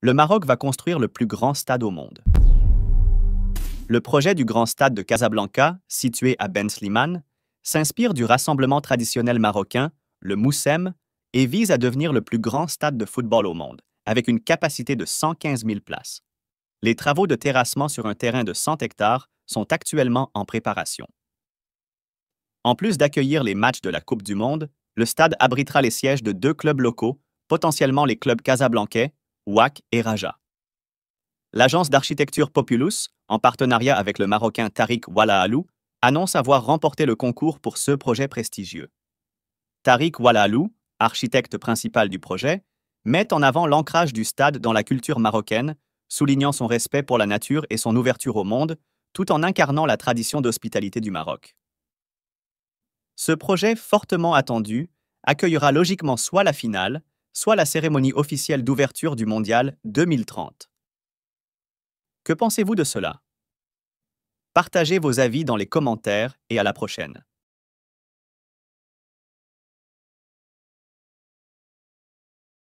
le Maroc va construire le plus grand stade au monde. Le projet du grand stade de Casablanca, situé à Ben Slimane, s'inspire du rassemblement traditionnel marocain, le Moussem, et vise à devenir le plus grand stade de football au monde, avec une capacité de 115 000 places. Les travaux de terrassement sur un terrain de 100 hectares sont actuellement en préparation. En plus d'accueillir les matchs de la Coupe du Monde, le stade abritera les sièges de deux clubs locaux, potentiellement les clubs casablancais WAC et Raja. L'agence d'architecture Populus, en partenariat avec le Marocain Tariq Walaalou, annonce avoir remporté le concours pour ce projet prestigieux. Tariq Walaalou, architecte principal du projet, met en avant l'ancrage du stade dans la culture marocaine, soulignant son respect pour la nature et son ouverture au monde, tout en incarnant la tradition d'hospitalité du Maroc. Ce projet fortement attendu accueillera logiquement soit la finale, soit la cérémonie officielle d'ouverture du Mondial 2030. Que pensez-vous de cela Partagez vos avis dans les commentaires et à la prochaine.